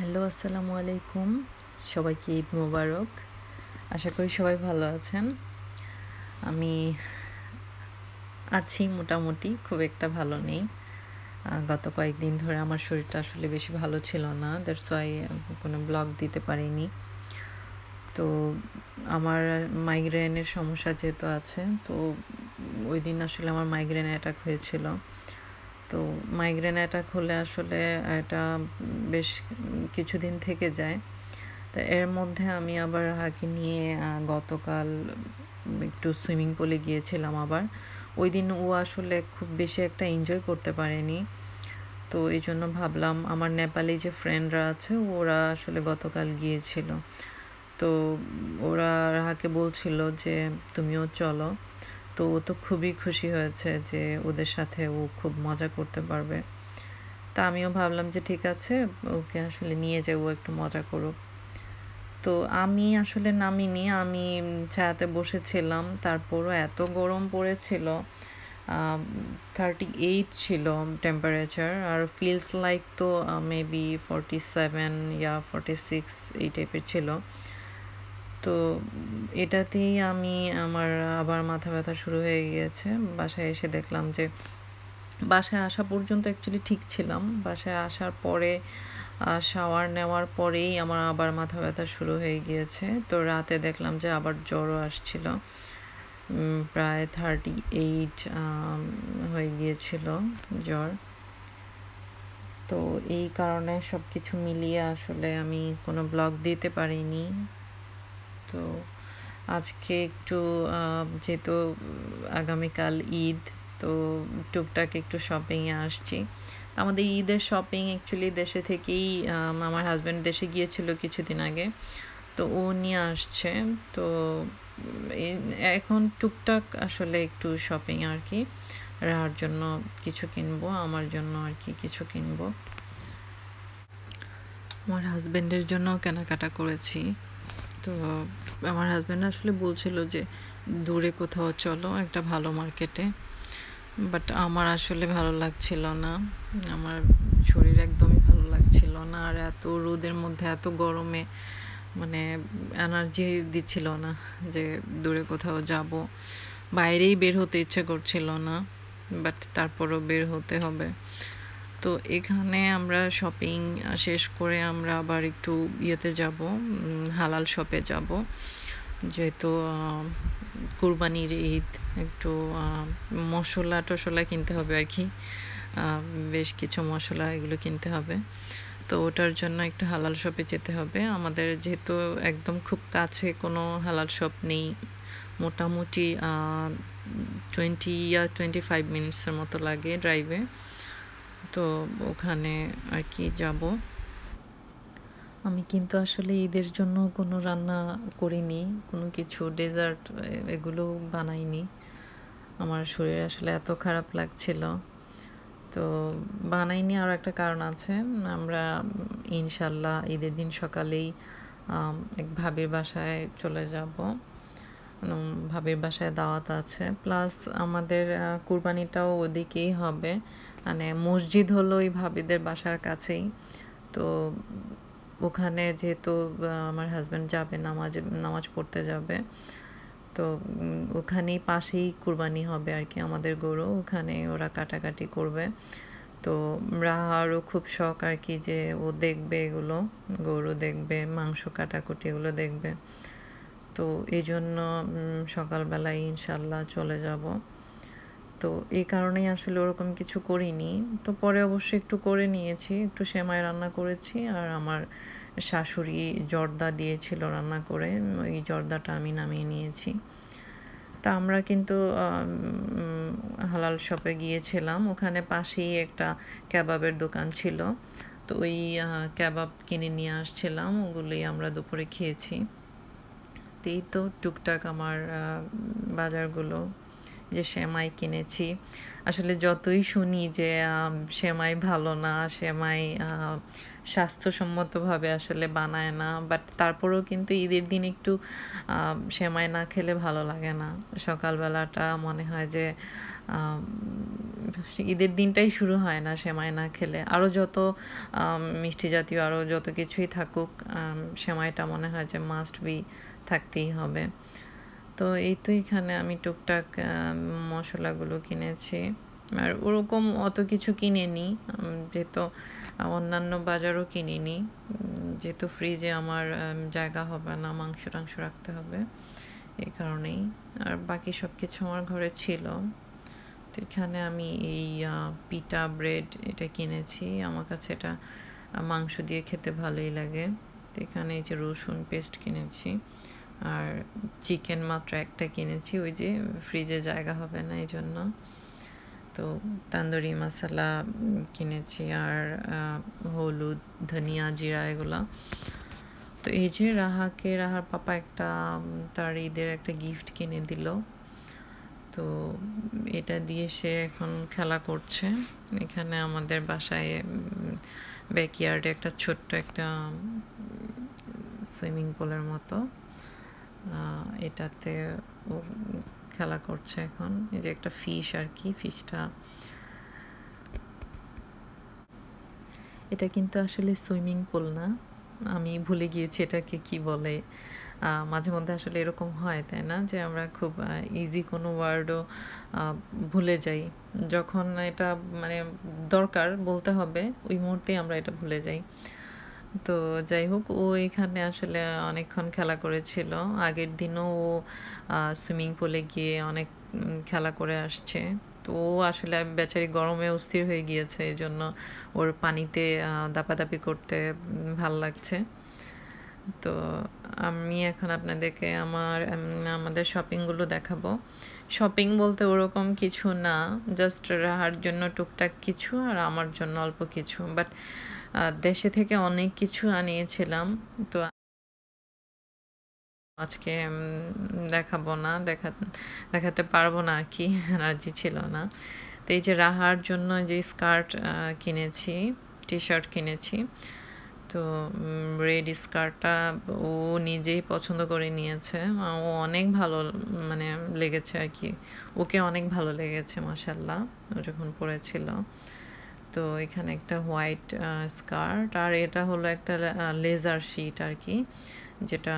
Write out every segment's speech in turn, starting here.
hello আসসালামু আলাইকুম সবাইকে ঈদ মোবারক আশা করি সবাই ভালো আছেন আমি আছি মোটামুটি খুব একটা ভালো নেই গত কয়েকদিন ধরে আমার শরীরটা আসলে বেশি ভালো ছিল না দ্যাটস ওয়াই কোনো ব্লগ দিতে পারিনি তো আমার মাইগ্রেনের সমস্যা যেহেতু আছে তো ওই দিন আসলে আমার মাইগ্রেন অ্যাটাক হয়েছিল তো মাইগ্রেন অ্যাটাক হলে আসলে এটা বেশ কিছুদিন থেকে যায় তা এর মধ্যে আমি আবার হাঁকি নিয়ে গতকাল একটু সুইমিং পুলে গিয়েছিলাম আবার ওই দিন ও আসলে খুব বেশি একটা এনজয় করতে পারেনি তো এই জন্য ভাবলাম আমার নেপালি যে ফ্রেন্ডরা আছে ওরা আসলে গতকাল গিয়েছিল তো ওরা রাহাকে বলছিল যে তুমিও চলো তো ও তো খুবই খুশি হয়েছে যে ওদের সাথে ও খুব মজা করতে পারবে তা আমিও ভাবলাম যে ঠিক আছে ওকে আসলে নিয়ে যাই ও একটু মজা করুক তো আমি আসলে নামিনি আমি ছায়াতে বসেছিলাম তারপরও এত গরম পড়েছিল থার্টি এইট ছিল টেম্পারেচার আর ফিলস লাইক তো maybe forty seven yeah forty six এই টাইপের ছিল তো এটাতেই আমি আমার আবার মাথা ব্যথা শুরু হয়ে গিয়েছে বাসায় এসে দেখলাম যে বাসায় আসা পর্যন্ত অ্যাকচুয়ালি ঠিক ছিলাম বাসায় আসার পরে শাওয়ার নেওয়ার পরেই আমার আবার মাথা ব্যথা শুরু হয়ে গিয়েছে তো রাতে দেখলাম যে আবার জ্বরও আসছিল প্রায় থার্টি এইট হয়ে গিয়েছিল জ্বর তো এই কারণে সব কিছু মিলিয়ে আসলে আমি কোনো ব্লগ দিতে পারিনি তো আজকে একটু যেহেতু আগামীকাল ঈদ তো টুকটাক একটু শপিংয়ে আসছি আমাদের ঈদের শপিং অ্যাকচুয়ালি দেশে থেকেই আমার হাজব্যান্ড দেশে গিয়েছিল কিছুদিন আগে তো ও নিয়ে আসছে তো এখন টুকটাক আসলে একটু শপিং আর কি রাহার জন্য কিছু কিনবো আমার জন্য আর কি কিছু কিনবো আমার হাজব্যান্ডের জন্য কেনাকাটা করেছি তো আমার হাজব্যান্ড আসলে বলছিল যে দূরে কোথাও চলো একটা ভালো মার্কেটে বাট আমার আসলে ভালো লাগছিল না আমার শরীর একদমই ভালো লাগছিল না আর এত রোদের মধ্যে এত গরমে মানে এনার্জি দিচ্ছিল না যে দূরে কোথাও যাব বাইরেই বের হতে ইচ্ছে করছিল না বাট তারপরও বের হতে হবে তো এখানে আমরা শপিং শেষ করে আমরা আবার একটু ইয়েতে যাব হালাল শপে যাব যেহেতু কুরবানির ঈদ একটু মশলা টশলা কিনতে হবে আর কি বেশ কিছু মশলা এগুলো কিনতে হবে তো ওটার জন্য একটু হালাল শপে যেতে হবে আমাদের যেহেতু একদম খুব কাছে কোনো হালাল শপ নেই মোটামুটি টোয়েন্টি ইয়া টোয়েন্টি ফাইভ মিনিটসের মতো লাগে ড্রাইভে তো ওখানে আর কি যাব আমি কিন্তু আসলে ঈদের জন্য কোনো রান্না করিনি কোনো কিছু ডেজার্ট এগুলো বানাইনি আমার শরীর আসলে এত খারাপ লাগছিল তো বানাইনি আর একটা কারণ আছে আমরা ইনশাল্লাহ ঈদের দিন সকালেই এক ভাবির বাসায় চলে যাব ভাবির বাসায় দাওয়াত আছে প্লাস আমাদের কুরবানিটাও ওদিকেই হবে মানে মসজিদ হলো ওই ভাবিদের বাসার কাছেই তো ওখানে যেহেতু আমার হাজব্যান্ড যাবে নামাজ নামাজ পড়তে যাবে তো ওখানেই পাশেই কুরবানি হবে আর কি আমাদের গরু ওখানে ওরা কাটাকাটি করবে তো রাহারও খুব শখ আর কি যে ও দেখবে এগুলো গরু দেখবে মাংস কাটাকুটি এগুলো দেখবে তো এই জন্য সকালবেলায় ইনশাল্লাহ চলে যাব তো এই কারণেই আসলে ওরকম কিছু করিনি তো পরে অবশ্যই একটু করে নিয়েছি একটু সেমাই রান্না করেছি আর আমার শাশুড়ি জর্দা দিয়েছিল রান্না করে ওই জর্দাটা আমি নামিয়ে নিয়েছি তা আমরা কিন্তু হালাল শপে গিয়েছিলাম ওখানে পাশেই একটা ক্যাবাবের দোকান ছিল তো ওই ক্যাবাব কিনে নিয়ে আসছিলাম ওগুলোই আমরা দুপুরে খেয়েছি এই তো টুকটাক আমার বাজারগুলো যে সেমাই কিনেছি আসলে যতই শুনি যে সেমাই ভালো না সেমাই স্বাস্থ্যসম্মতভাবে আসলে বানায় না বাট তারপরেও কিন্তু ঈদের দিন একটু সেমাই না খেলে ভালো লাগে না সকালবেলাটা মনে হয় যে ঈদের দিনটাই শুরু হয় না সেমাই না খেলে আরও যত মিষ্টি জাতীয় আরও যত কিছুই থাকুক সেমাইটা মনে হয় যে মাস্ট বি থাকতেই হবে তো এই তো এখানে আমি টুকটাক মশলাগুলো কিনেছি আর ওরকম অত কিছু কিনিনি যেহেতু অন্যান্য বাজারও কিনিনি যেহেতু ফ্রিজে আমার জায়গা হবে না মাংস টাংস রাখতে হবে এই কারণেই আর বাকি সব কিছু আমার ঘরে ছিল তো এখানে আমি এই পিটা ব্রেড এটা কিনেছি আমার কাছে এটা মাংস দিয়ে খেতে ভালোই লাগে তো এখানে এই যে রসুন পেস্ট কিনেছি আর চিকেন মাত্র একটা কিনেছি ওই যে ফ্রিজে জায়গা হবে না এই জন্য তো তান্দুরি মশলা কিনেছি আর হলুদ ধনিয়া জিরা এগুলো তো এই যে রাহাকে রাহার পাপা একটা তার ঈদের একটা গিফট কিনে দিল তো এটা দিয়ে সে এখন খেলা করছে এখানে আমাদের বাসায় ব্যাকইয়ার্ডে একটা ছোট্ট একটা সুইমিং পুলের মতো এটাতে ও খেলা করছে এখন এই যে একটা ফিশ আর কি ফিশটা এটা কিন্তু আসলে সুইমিং পুল না আমি ভুলে গিয়েছি এটাকে কি বলে মাঝে মধ্যে আসলে এরকম হয় তাই না যে আমরা খুব ইজি কোনো ওয়ার্ডও ভুলে যাই যখন এটা মানে দরকার বলতে হবে ওই মুহূর্তেই আমরা এটা ভুলে যাই তো যাই হোক ও এখানে আসলে অনেকক্ষণ খেলা করেছিল আগের দিনও ও সুইমিং পুলে গিয়ে অনেক খেলা করে আসছে তো ও আসলে বেচারি গরমে অস্থির হয়ে গিয়েছে এই জন্য ওর পানিতে দাপাদাপি করতে ভাল লাগছে তো আমি এখন আপনাদেরকে আমার আমাদের শপিংগুলো দেখাবো শপিং বলতে ওরকম কিছু না জাস্ট রাহার জন্য টুকটাক কিছু আর আমার জন্য অল্প কিছু বাট দেশে থেকে অনেক কিছু আনিয়েছিলাম তো আজকে দেখাবো না দেখা দেখাতে পারবো না আর কি রাজি ছিল না তো এই যে রাহার জন্য যে স্কার্ট কিনেছি টি শার্ট কিনেছি তো রেড স্কারটা ও নিজেই পছন্দ করে নিয়েছে ও অনেক ভালো মানে লেগেছে আর কি ওকে অনেক ভালো লেগেছে মাসাল্লাহ ও যখন পরেছিল তো এখানে একটা হোয়াইট স্কার্ট আর এটা হলো একটা লেজার শিট আর কি যেটা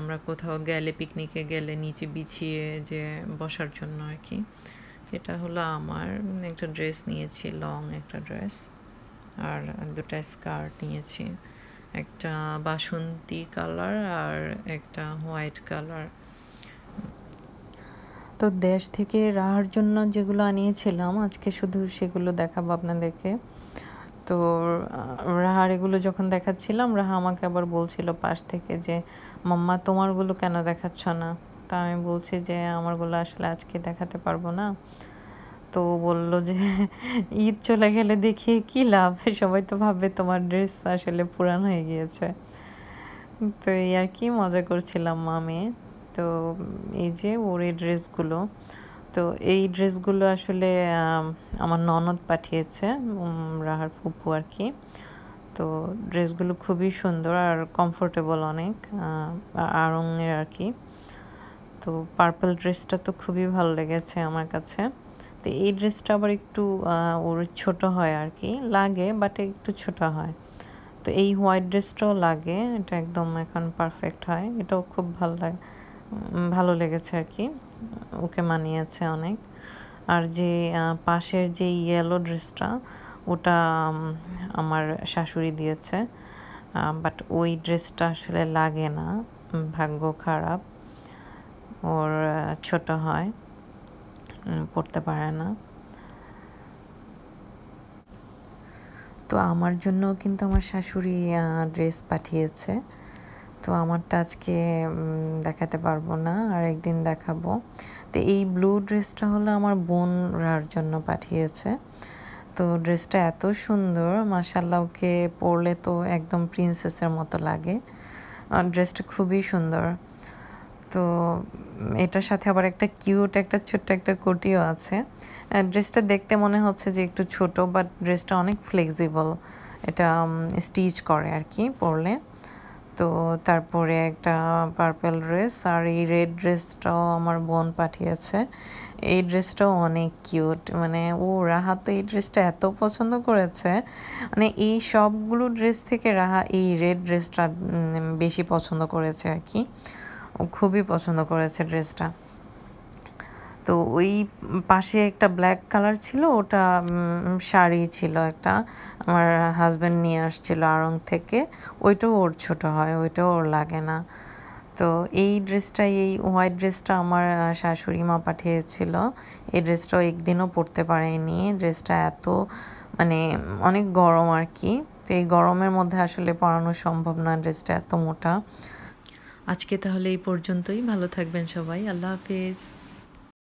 আমরা কোথাও গেলে পিকনিকে গেলে নিচে বিছিয়ে যে বসার জন্য আর কি এটা হলো আমার একটা ড্রেস নিয়েছি লং একটা ড্রেস আর দুটা স্কার্ট নিয়েছি একটা বাসন্তী কালার আর একটা হোয়াইট কালার তো দেশ থেকে রাহার জন্য যেগুলো আনিয়েছিলাম আজকে শুধু সেগুলো দেখাবো আপনাদেরকে তো রাহার এগুলো যখন দেখাচ্ছিলাম রাহা আমাকে আবার বলছিল পাশ থেকে যে মাম্মা তোমারগুলো কেন দেখাচ্ছ না তা আমি বলছি যে আমারগুলো আসলে আজকে দেখাতে পারবো না তো বলল যে ঈদ চলে গেলে দেখি কী লাভ সবাই তো ভাববে তোমার ড্রেস আসলে পুরান হয়ে গিয়েছে তো এই আর কি মজা করছিলাম মামে তো এই যে ওর এই ড্রেসগুলো তো এই ড্রেসগুলো আসলে আমার ননদ পাঠিয়েছে রাহার ফুপু আর কি তো ড্রেসগুলো খুবই সুন্দর আর কমফোর্টেবল অনেক আরঙের আর কি তো পার্পল ড্রেসটা তো খুবই ভালো লেগেছে আমার কাছে তো এই ড্রেসটা আবার একটু ওর ছোট হয় আর কি লাগে বাট একটু ছোট হয় তো এই হোয়াইট ড্রেসটাও লাগে এটা একদম এখন পারফেক্ট হয় এটাও খুব ভালো লাগে ভালো লেগেছে আর কি ওকে মানিয়েছে অনেক আর যে পাশের যে ইয়েলো ড্রেসটা ওটা আমার শাশুড়ি দিয়েছে বাট ওই ড্রেসটা আসলে লাগে না ভাগ্য খারাপ ওর ছোট হয় পড়তে পারে না তো আমার জন্য কিন্তু আমার শাশুড়ি ড্রেস পাঠিয়েছে তো আমারটা আজকে দেখাতে পারবো না আর একদিন দেখাবো তো এই ব্লু ড্রেসটা হলো আমার বোনরার জন্য পাঠিয়েছে তো ড্রেসটা এত সুন্দর মার্শাল্লা ওকে পরলে তো একদম প্রিন্সেসের মতো লাগে ড্রেসটা খুবই সুন্দর তো এটার সাথে আবার একটা কিউট একটা ছোট্ট একটা কোটিও আছে ড্রেসটা দেখতে মনে হচ্ছে যে একটু ছোট বাট ড্রেসটা অনেক ফ্লেক্সিবল এটা স্টিচ করে আর কি পরলে তো তারপরে একটা পার্পেল ড্রেস আর এই রেড ড্রেসটাও আমার বোন পাঠিয়েছে এই ড্রেসটাও অনেক কিউট মানে ও রাহা তো এই ড্রেসটা এত পছন্দ করেছে মানে এই সবগুলো ড্রেস থেকে রাহা এই রেড ড্রেসটা বেশি পছন্দ করেছে আর কি ও খুবই পছন্দ করেছে ড্রেসটা তো ওই পাশে একটা ব্ল্যাক কালার ছিল ওটা শাড়ি ছিল একটা আমার হাজব্যান্ড নিয়ে আসছিল আড়ং থেকে ওইটাও ওর ছোট হয় ওইটাও ওর লাগে না তো এই ড্রেসটা এই হোয়াইট ড্রেসটা আমার শাশুড়ি মা পাঠিয়েছিল এই ড্রেসটাও একদিনও পরতে পারেনি ড্রেসটা এত মানে অনেক গরম আর কি তো এই গরমের মধ্যে আসলে পরানো সম্ভব না ড্রেসটা এত মোটা আজকে তাহলে এই পর্যন্তই ভালো থাকবেন সবাই আল্লাহ হাফেজ